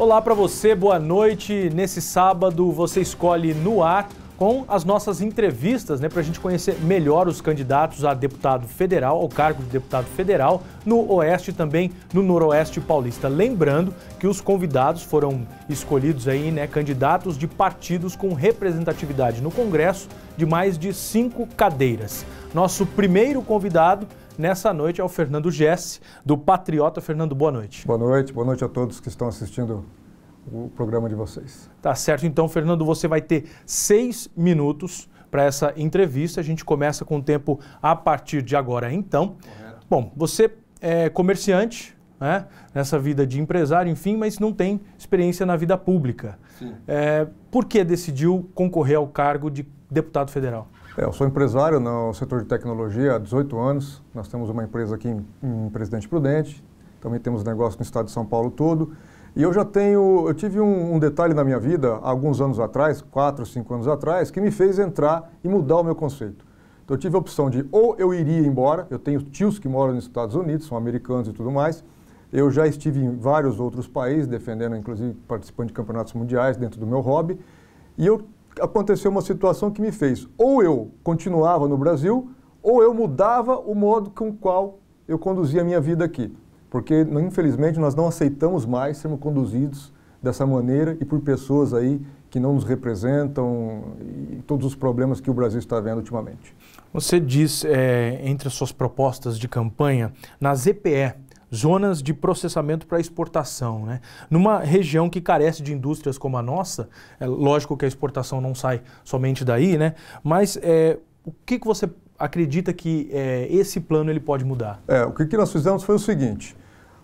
Olá para você, boa noite. Nesse sábado você escolhe no ar com as nossas entrevistas, né, para a gente conhecer melhor os candidatos a deputado federal, ao cargo de deputado federal, no Oeste e também no Noroeste Paulista. Lembrando que os convidados foram escolhidos aí, né, candidatos de partidos com representatividade no Congresso de mais de cinco cadeiras. Nosso primeiro convidado nessa noite, é o Fernando Gesse, do Patriota. Fernando, boa noite. Boa noite, boa noite a todos que estão assistindo o programa de vocês. Tá certo, então, Fernando, você vai ter seis minutos para essa entrevista. A gente começa com o tempo a partir de agora, então. Correto. Bom, você é comerciante, né? nessa vida de empresário, enfim, mas não tem experiência na vida pública. É, por que decidiu concorrer ao cargo de deputado federal? É, eu sou empresário no setor de tecnologia há 18 anos. Nós temos uma empresa aqui em, em Presidente Prudente, também temos negócio no estado de São Paulo todo. E eu já tenho, eu tive um, um detalhe na minha vida, alguns anos atrás, quatro, cinco anos atrás, que me fez entrar e mudar o meu conceito. Então eu tive a opção de ou eu iria embora, eu tenho tios que moram nos Estados Unidos, são americanos e tudo mais. Eu já estive em vários outros países, defendendo, inclusive, participando de campeonatos mundiais dentro do meu hobby. E eu aconteceu uma situação que me fez ou eu continuava no Brasil ou eu mudava o modo com o qual eu conduzia a minha vida aqui. Porque, infelizmente, nós não aceitamos mais sermos conduzidos dessa maneira e por pessoas aí que não nos representam e todos os problemas que o Brasil está vendo ultimamente. Você diz, é, entre as suas propostas de campanha, na ZPE, zonas de processamento para exportação. Né? Numa região que carece de indústrias como a nossa, é lógico que a exportação não sai somente daí, né? mas é, o que, que você acredita que é, esse plano ele pode mudar? É, o que, que nós fizemos foi o seguinte,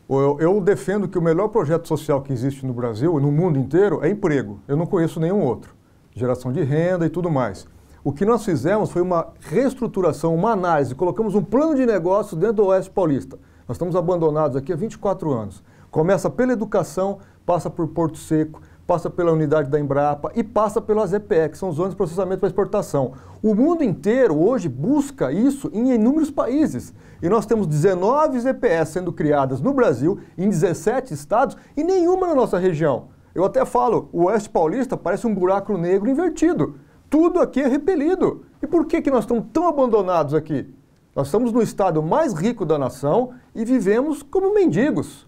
eu, eu, defendo que o melhor projeto social que existe no Brasil, no mundo inteiro, é emprego. Eu não conheço nenhum outro. Geração de renda e tudo mais. O que nós fizemos foi uma reestruturação, uma análise, colocamos um plano de negócio dentro do Oeste Paulista. Nós estamos abandonados aqui há 24 anos. Começa pela educação, passa por Porto Seco, passa pela unidade da Embrapa e passa pelas EPE, que são zonas de processamento para exportação. O mundo inteiro hoje busca isso em inúmeros países. E nós temos 19 EPEs sendo criadas no Brasil, em 17 estados, e nenhuma na nossa região. Eu até falo, o Oeste Paulista parece um buraco negro invertido. Tudo aqui é repelido. E por que, que nós estamos tão abandonados aqui? Nós estamos no estado mais rico da nação e vivemos como mendigos.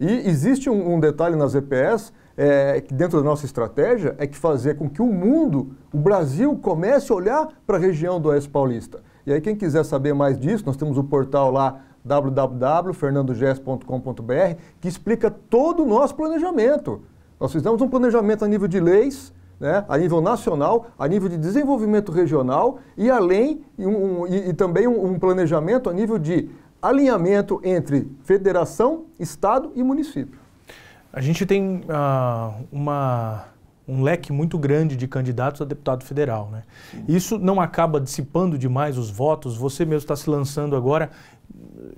E existe um, um detalhe nas EPS, é, que dentro da nossa estratégia, é que fazer com que o mundo, o Brasil, comece a olhar para a região do Oeste Paulista. E aí, quem quiser saber mais disso, nós temos o portal lá www.fernandoges.com.br que explica todo o nosso planejamento. Nós fizemos um planejamento a nível de leis, né, a nível nacional, a nível de desenvolvimento regional e além um, e, e, também um, um, planejamento a nível de alinhamento entre federação, estado e município. A gente tem uh, uma, um leque muito grande de candidatos a deputado federal, né? Isso não acaba dissipando demais os votos? Você mesmo está se lançando agora.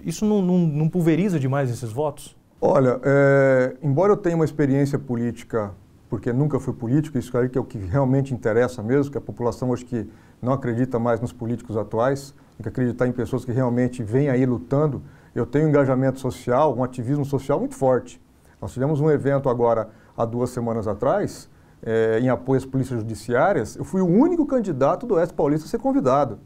Isso não, não, não pulveriza demais esses votos? Olha, é, embora eu tenha uma experiência política porque nunca fui político, isso aí que é o que realmente interessa mesmo, que a população hoje que não acredita mais nos políticos atuais, tem que acreditar em pessoas que realmente vêm aí lutando. Eu tenho um engajamento social, um ativismo social muito forte. Nós tivemos um evento agora, há duas semanas atrás, é, em apoio às polícias judiciárias, eu fui o único candidato do Oeste Paulista a ser convidado.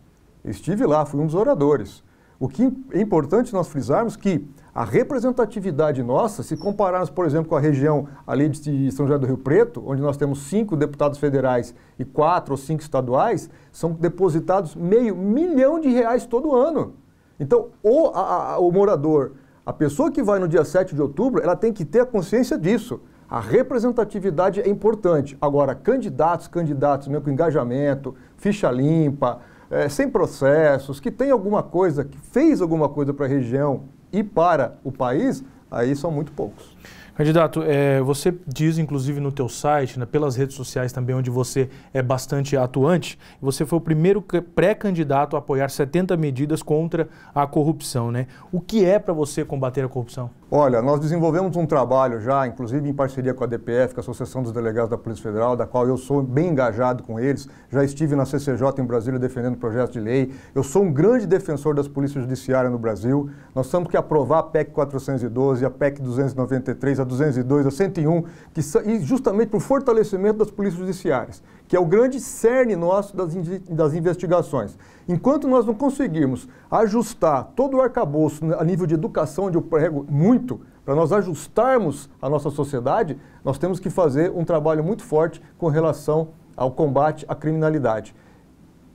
estive lá, fui um dos oradores. O que é importante nós frisarmos que a representatividade nossa, se compararmos, por exemplo, com a região ali de São José do Rio Preto, onde nós temos cinco deputados federais e quatro ou cinco estaduais, são depositados meio milhão de reais todo ano. Então, ou a, a, o morador, a pessoa que vai no dia 7 de outubro, ela tem que ter a consciência disso. A representatividade é importante. Agora, candidatos, candidatos, mesmo né, com engajamento, ficha limpa, é, sem processos, que tem alguma coisa, que fez alguma coisa para a região e para o país, aí são muito poucos. Candidato, é, você diz, inclusive, no teu site, né, pelas redes sociais também, onde você é bastante atuante, você foi o primeiro pré-candidato a apoiar 70 medidas contra a corrupção. Né? O que é para você combater a corrupção? Olha, nós desenvolvemos um trabalho já, inclusive em parceria com a DPF, com a Associação dos Delegados da Polícia Federal, da qual eu sou bem engajado com eles. Já estive na CCJ em Brasília defendendo projetos de lei. Eu sou um grande defensor das polícias judiciárias no Brasil. Nós temos que aprovar a PEC 412, a PEC 293, a 202, a 101, que, e justamente para o fortalecimento das polícias judiciárias, que é o grande cerne nosso das, das investigações. Enquanto nós não conseguirmos ajustar todo o arcabouço a nível de educação, onde eu prego muito, para nós ajustarmos a nossa sociedade, nós temos que fazer um trabalho muito forte com relação ao combate à criminalidade.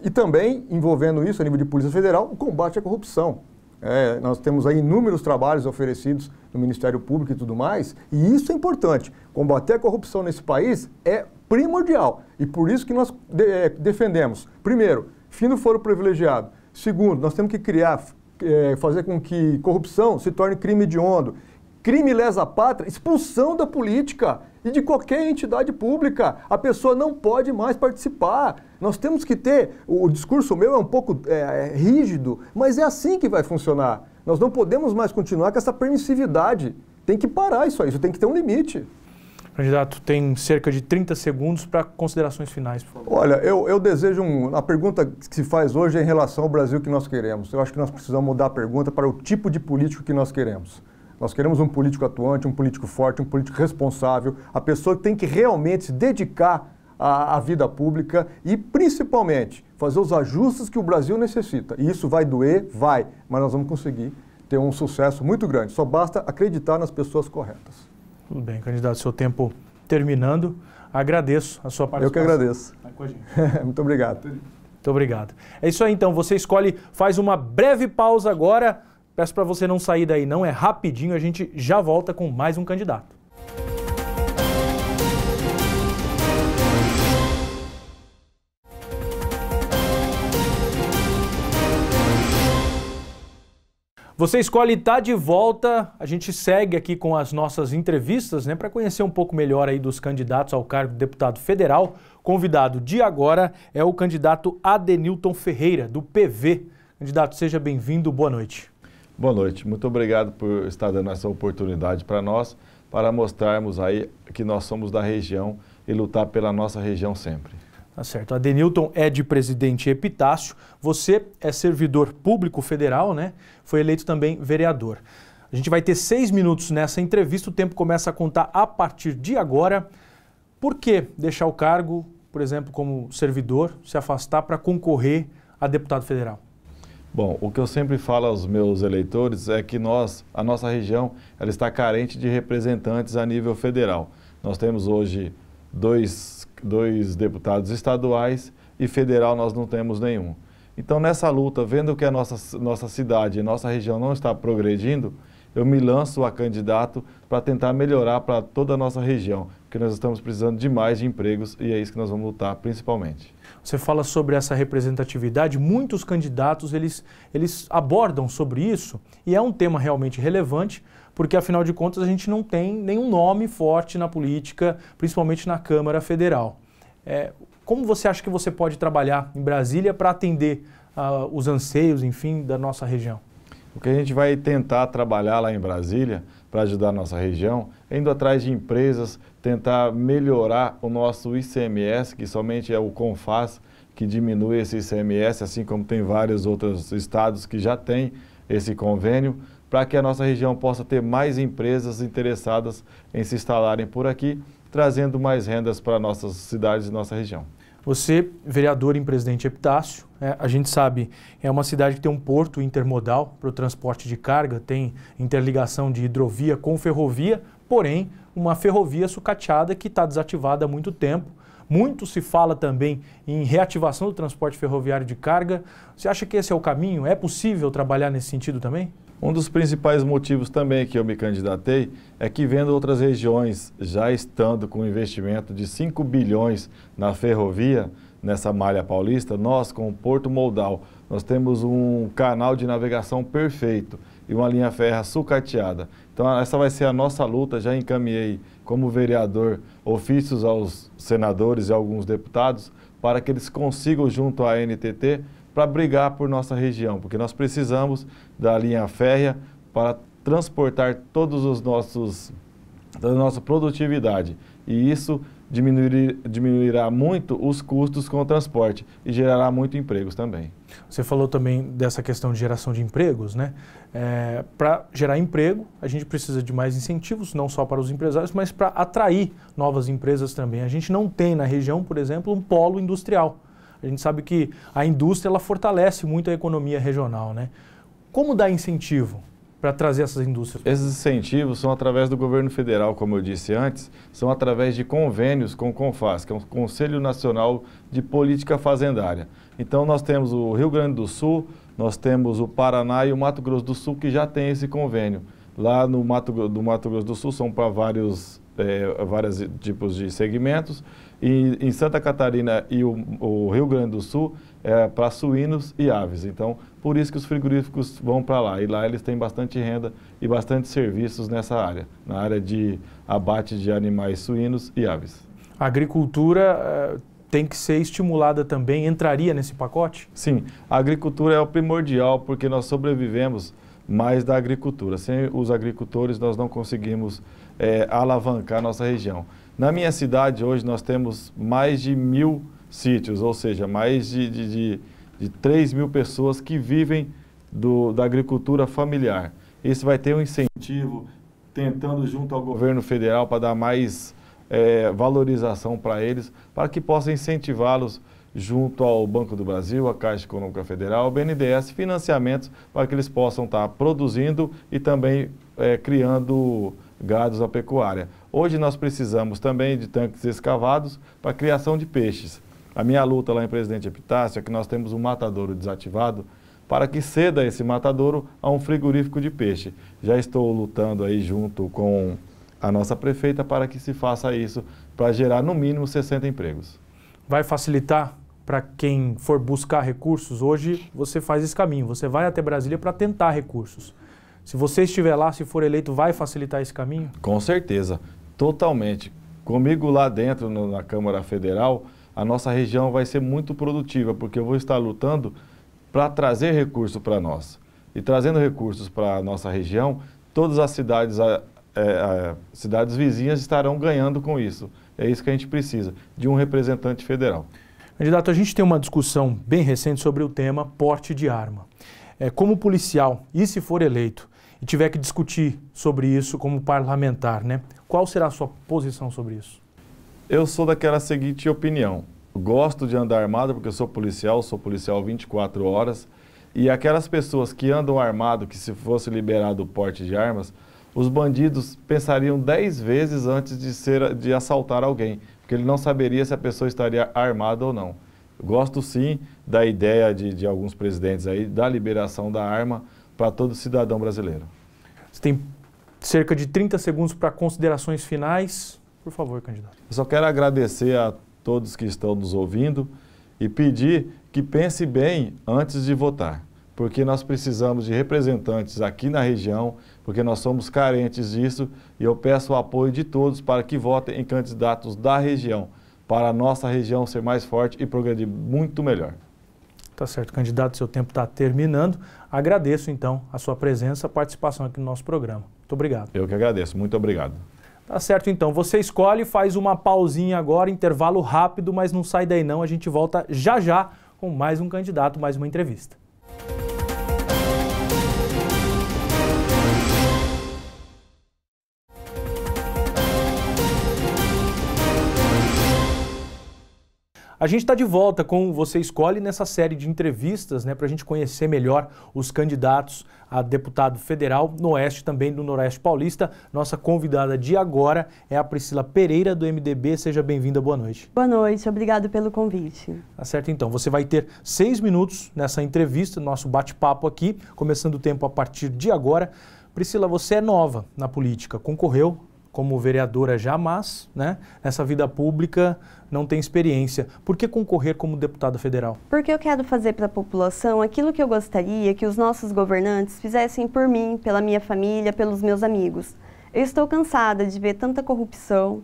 E também, envolvendo isso a nível de Polícia Federal, o combate à corrupção. É, nós temos aí inúmeros trabalhos oferecidos no Ministério Público e tudo mais, e isso é importante. Combater a corrupção nesse país é primordial. E por isso que nós de, é, defendemos, primeiro, fim do foro privilegiado. Segundo, nós temos que criar, é, fazer com que corrupção se torne crime hediondo. Crime lesa pátria, expulsão da política e de qualquer entidade pública. A pessoa não pode mais participar. Nós temos que ter. O, discurso meu é um pouco é, é rígido, mas é assim que vai funcionar. Nós não podemos mais continuar com essa permissividade. Tem que parar isso aí, isso tem que ter um limite. Candidato, tem cerca de 30 segundos para considerações finais, por favor. Olha, eu, eu desejo um, A pergunta que se faz hoje é em relação ao Brasil que nós queremos. Eu acho que nós precisamos mudar a pergunta para o tipo de político que nós queremos. Nós queremos um político atuante, um político forte, um político responsável, a pessoa que tem que realmente se dedicar à, à vida pública e, principalmente, fazer os ajustes que o Brasil necessita. E isso vai doer? Vai, mas nós vamos conseguir ter um sucesso muito grande. Só basta acreditar nas pessoas corretas. Tudo bem, candidato, seu tempo terminando. Agradeço a sua participação. Eu que agradeço. muito obrigado. Muito obrigado. É isso aí então, você escolhe, faz uma breve pausa agora Peço para você não sair daí, não é rapidinho, a gente já volta com mais um candidato. Você escolhe tá de volta. A gente segue aqui com as nossas entrevistas, né, para conhecer um pouco melhor aí dos candidatos ao cargo de deputado federal. Convidado de agora é o candidato Adenilton Ferreira do PV. Candidato, seja bem-vindo. Boa noite. Boa noite. Muito obrigado por estar dando essa oportunidade para nós, para mostrarmos aí que nós somos da região e lutar pela nossa região sempre. Tá certo. A Denilton é de presidente Epitácio. Você é servidor público federal, né? Foi eleito também vereador. A gente vai ter seis minutos nessa entrevista. O tempo começa a contar a partir de agora. Por que deixar o cargo, por exemplo, como servidor, se afastar para concorrer a deputado federal? Bom, o que eu sempre falo aos meus eleitores é que nós, a nossa região, ela está carente de representantes a nível federal. Nós temos hoje dois, dois deputados estaduais e federal nós não temos nenhum. Então, nessa luta, vendo que a nossa, nossa cidade, nossa região não está progredindo, eu me lanço a candidato para tentar melhorar para toda a nossa região, porque nós estamos precisando de mais de empregos e é isso que nós vamos lutar principalmente. Você fala sobre essa representatividade, muitos candidatos eles, eles abordam sobre isso e é um tema realmente relevante, porque afinal de contas a gente não tem nenhum nome forte na política, principalmente na Câmara Federal. É, como você acha que você pode trabalhar em Brasília para atender uh, os anseios, enfim, da nossa região? O que a gente vai tentar trabalhar lá em Brasília para ajudar a nossa região, é indo atrás de empresas, tentar melhorar o nosso ICMS, que somente é o CONFAS que diminui esse ICMS, assim como tem vários outros estados que já têm esse convênio, para que a nossa região possa ter mais empresas interessadas em se instalarem por aqui, trazendo mais rendas para nossas cidades e nossa região. Você, vereador em Presidente Epitácio, é, a gente sabe, é uma cidade que tem um porto intermodal para o transporte de carga, tem interligação de hidrovia com ferrovia, porém, uma ferrovia sucateada que está desativada há muito tempo. Muito se fala também em reativação do transporte ferroviário de carga. Você acha que esse é o caminho? É possível trabalhar nesse sentido também? Um dos principais motivos também que eu me candidatei é que vendo outras regiões já estando com investimento de 5 bilhões na ferrovia, nessa malha paulista, nós com o Porto Moldal, nós temos um canal de navegação perfeito e uma linha ferra sucateada. Então essa vai ser a nossa luta, já encaminhei como vereador ofícios aos senadores e alguns deputados para que eles consigam junto à NTT para brigar por nossa região, porque nós precisamos da linha férrea para transportar todos os nossos da nossa produtividade. E isso diminuir, diminuirá muito os custos com o transporte e gerará muito empregos também. Você falou também dessa questão de geração de empregos, né? É, para gerar emprego, a gente precisa de mais incentivos, não só para os empresários, mas para atrair novas empresas também. A gente não tem na região, por exemplo, um polo industrial. A gente sabe que a indústria ela fortalece muito a economia regional, né? Como dar incentivo para trazer essas indústrias? Esses incentivos são através do governo federal, como eu disse antes, são através de convênios com o CONFAS, que é o Conselho Nacional de Política Fazendária. Então nós temos o Rio Grande do Sul, nós temos o Paraná e o Mato Grosso do Sul que já tem esse convênio. Lá no Mato, do Mato Grosso do Sul são para vários, é, eh, vários tipos de segmentos em Santa Catarina e o, o, Rio Grande do Sul é para suínos e aves. Então, por isso que os frigoríficos vão para lá. E lá eles têm bastante renda e bastante serviços nessa área, na área de abate de animais suínos e aves. A agricultura eh, tem que ser estimulada também, entraria nesse pacote? Sim, a agricultura é o primordial porque nós sobrevivemos mas da agricultura. Sem os agricultores, nós não conseguimos é, alavancar nossa região. Na minha cidade, hoje, nós temos mais de mil sítios, ou seja, mais de, de, de, de 3 mil pessoas que vivem do, da agricultura familiar. Isso vai ter um incentivo, tentando junto ao governo federal para dar mais é, valorização para eles, para que possa incentivá-los junto ao Banco do Brasil, a Caixa Econômica Federal, o BNDES, financiamentos para que eles possam estar produzindo e também é, criando gados à pecuária. Hoje nós precisamos também de tanques escavados para a criação de peixes. A minha luta lá em Presidente Epitácio é que nós temos um matadouro desativado para que ceda esse matadouro a um frigorífico de peixe. Já estou lutando aí junto com a nossa prefeita para que se faça isso, para gerar no mínimo 60 empregos vai facilitar para quem for buscar recursos, hoje você faz esse caminho. Você vai até Brasília para tentar recursos. Se você estiver lá, se for eleito, vai facilitar esse caminho? Com certeza, totalmente. Comigo lá dentro, no, na Câmara Federal, a nossa região vai ser muito produtiva, porque eu vou estar lutando para trazer recursos para nós. E trazendo recursos para a nossa região, todas as cidades, a, a, é, a, cidades vizinhas estarão ganhando com isso. É isso que a gente precisa, de um representante federal. Candidato, a gente tem uma discussão bem recente sobre o tema porte de arma. É, como policial, e se for eleito, e tiver que discutir sobre isso como parlamentar, né? Qual será a sua posição sobre isso? Eu sou daquela seguinte opinião. Gosto de andar armado porque eu sou policial, sou policial 24 horas. E aquelas pessoas que andam armado, que se fosse liberado o porte de armas, os bandidos pensariam dez vezes antes de, ser, de assaltar alguém, porque ele não saberia se a pessoa estaria armada ou não. Eu gosto sim da ideia de, de alguns presidentes aí da liberação da arma para todo cidadão brasileiro. Você tem cerca de 30 segundos para considerações finais. Por favor, candidato. Eu só quero agradecer a todos que estão nos ouvindo e pedir que pense bem antes de votar porque nós precisamos de representantes aqui na região, porque nós somos carentes disso e eu peço o apoio de todos para que votem em candidatos da região, para a nossa região ser mais forte e progredir muito melhor. Tá certo, candidato, seu tempo está terminando. Agradeço, então, a sua presença, a participação aqui no nosso programa. Muito obrigado. Eu que agradeço, muito obrigado. Tá certo, então. Você escolhe, faz uma pausinha agora, intervalo rápido, mas não sai daí não. A gente volta já já com mais um candidato, mais uma entrevista. A gente está de volta com Você Escolhe nessa série de entrevistas, né, para a gente conhecer melhor os candidatos a deputado federal no Oeste, também do Noroeste Paulista. Nossa convidada de agora é a Priscila Pereira, do MDB. Seja bem-vinda, boa noite. Boa noite, obrigado pelo convite. Tá certo, então. Você vai ter seis minutos nessa entrevista, nosso bate-papo aqui, começando o tempo a partir de agora. Priscila, você é nova na política, concorreu como vereadora jamais, né? Nessa vida pública não tem experiência. Por que concorrer como deputada federal? Porque eu quero fazer para a população aquilo que eu gostaria que os nossos governantes fizessem por mim, pela minha família, pelos meus amigos. Eu estou cansada de ver tanta corrupção,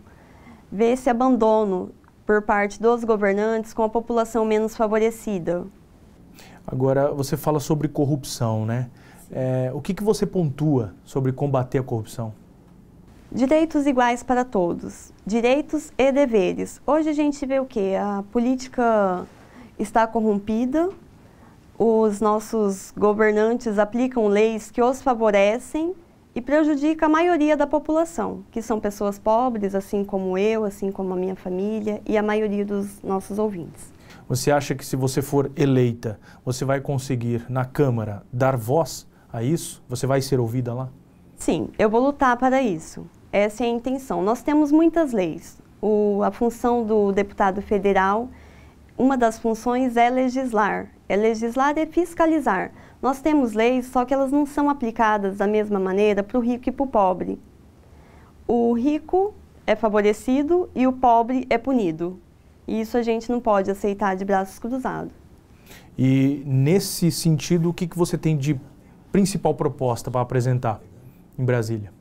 ver esse abandono por parte dos governantes com a população menos favorecida. Agora, você fala sobre corrupção, né? É, o que, que você pontua sobre combater a corrupção? Direitos iguais para todos, direitos e deveres. Hoje a gente vê o que? A política está corrompida, os nossos governantes aplicam leis que os favorecem e prejudica a maioria da população, que são pessoas pobres, assim como eu, assim como a minha família e a maioria dos nossos ouvintes. Você acha que se você for eleita, você vai conseguir na Câmara dar voz a isso? Você vai ser ouvida lá? Sim, eu vou lutar para isso. Essa é a intenção. Nós temos muitas leis. O, a função do deputado federal, uma das funções é legislar. É legislar e é fiscalizar. Nós temos leis, só que elas não são aplicadas da mesma maneira para o rico e para o pobre. O rico é favorecido e o pobre é punido. E isso a gente não pode aceitar de braços cruzados. E nesse sentido, o que, que você tem de principal proposta para apresentar em Brasília?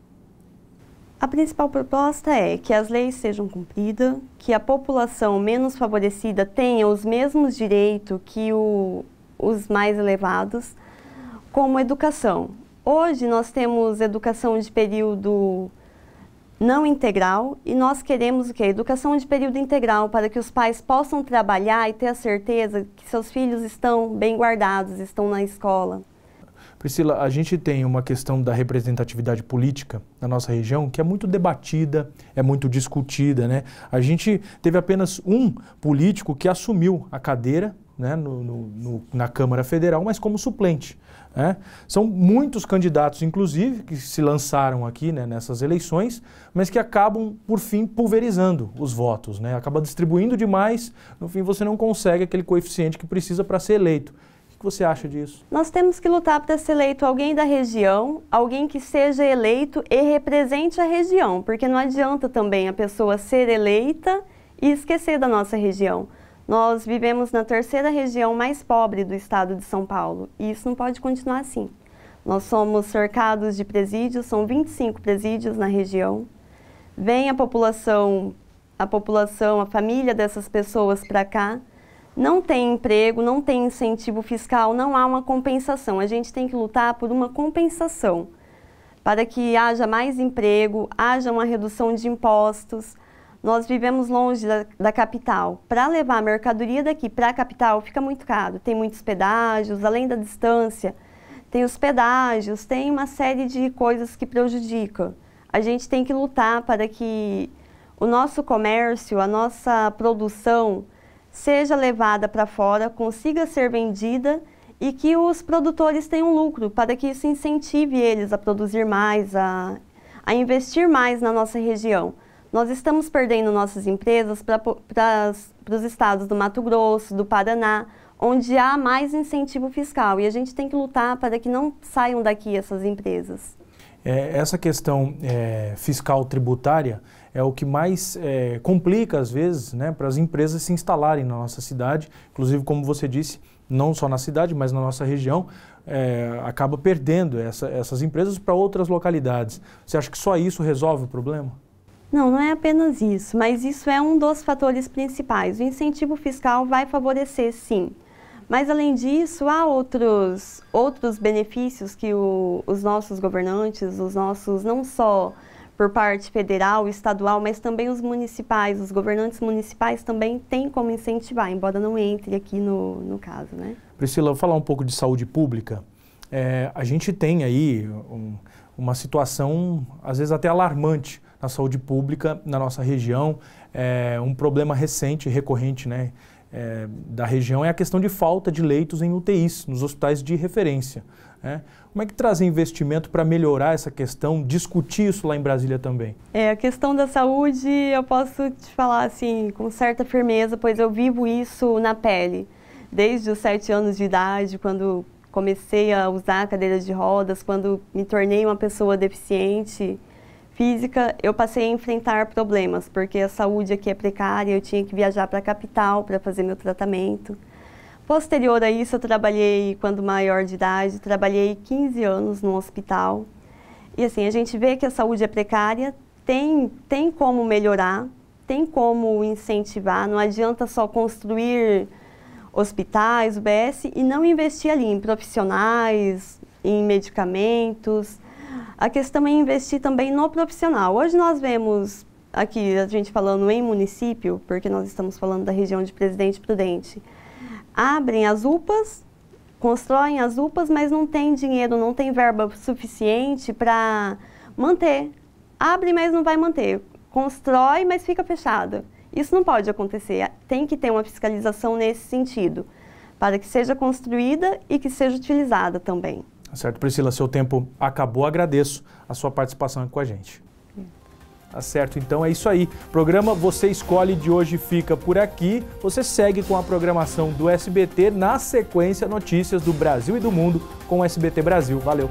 A principal proposta é que as leis sejam cumpridas, que a população menos favorecida tenha os mesmos direitos que o, os mais elevados, como educação. Hoje nós temos educação de período não integral e nós queremos o que? Educação de período integral para que os pais possam trabalhar e ter a certeza que seus filhos estão bem guardados, estão na escola. Priscila, a gente tem uma questão da representatividade política na nossa região que é muito debatida, é muito discutida. Né? A gente teve apenas um político que assumiu a cadeira né, no, no, no, na Câmara Federal, mas como suplente. Né? São muitos candidatos, inclusive, que se lançaram aqui né, nessas eleições, mas que acabam, por fim, pulverizando os votos. Né? Acaba distribuindo demais, no fim, você não consegue aquele coeficiente que precisa para ser eleito você acha disso? Nós temos que lutar para ser eleito alguém da região, alguém que seja eleito e represente a região, porque não adianta também a pessoa ser eleita e esquecer da nossa região. Nós vivemos na terceira região mais pobre do estado de São Paulo e isso não pode continuar assim. Nós somos cercados de presídios, são 25 presídios na região. Vem a população, a população, a família dessas pessoas para cá não tem emprego, não tem incentivo fiscal, não há uma compensação. A gente tem que lutar por uma compensação para que haja mais emprego, haja uma redução de impostos. Nós vivemos longe da, da capital. Para levar a mercadoria daqui para a capital fica muito caro. Tem muitos pedágios, além da distância, tem os pedágios, tem uma série de coisas que prejudica. A gente tem que lutar para que o nosso comércio, a nossa produção, seja levada para fora, consiga ser vendida e que os produtores tenham lucro, para que isso incentive eles a produzir mais, a, a investir mais na nossa região. Nós estamos perdendo nossas empresas para os estados do Mato Grosso, do Paraná, onde há mais incentivo fiscal e a gente tem que lutar para que não saiam daqui essas empresas. É, essa questão é, fiscal tributária é o que mais é, complica, às vezes, né, para as empresas se instalarem na nossa cidade. Inclusive, como você disse, não só na cidade, mas na nossa região, é, acaba perdendo essa, essas empresas para outras localidades. Você acha que só isso resolve o problema? Não, não é apenas isso, mas isso é um dos fatores principais. O incentivo fiscal vai favorecer, sim. Mas, além disso, há outros, outros benefícios que o, os nossos governantes, os nossos não só por parte federal, estadual, mas também os municipais, os governantes municipais também têm como incentivar, embora não entre aqui no, no caso, né? Priscila, vou falar um pouco de saúde pública. É, a gente tem aí um, uma situação, às vezes até alarmante, na saúde pública na nossa região. É, um problema recente, recorrente, né? É, da região é a questão de falta de leitos em UTIs, nos hospitais de referência. É? Como é que traz investimento para melhorar essa questão, discutir isso lá em Brasília também? É, a questão da saúde eu posso te falar assim com certa firmeza, pois eu vivo isso na pele. Desde os sete anos de idade, quando comecei a usar cadeiras de rodas, quando me tornei uma pessoa deficiente física, eu passei a enfrentar problemas, porque a saúde aqui é precária, eu tinha que viajar para a capital para fazer meu tratamento. Posterior a isso, eu trabalhei, quando maior de idade, trabalhei 15 anos num hospital. E assim, a gente vê que a saúde é precária, tem, tem como melhorar, tem como incentivar, não adianta só construir hospitais, UBS, e não investir ali em profissionais, em medicamentos. A questão é investir também no profissional. Hoje nós vemos aqui, a gente falando em município, porque nós estamos falando da região de Presidente Prudente, abrem as UPAs, constroem as UPAs, mas não tem dinheiro, não tem verba suficiente para manter. Abre, mas não vai manter. Constrói, mas fica fechada. Isso não pode acontecer. Tem que ter uma fiscalização nesse sentido, para que seja construída e que seja utilizada também. Tá certo, Priscila, seu tempo acabou. Agradeço a sua participação aqui com a gente. Tá certo, então é isso aí. Programa Você Escolhe de hoje fica por aqui. Você segue com a programação do SBT, na sequência, notícias do Brasil e do mundo com o SBT Brasil. Valeu!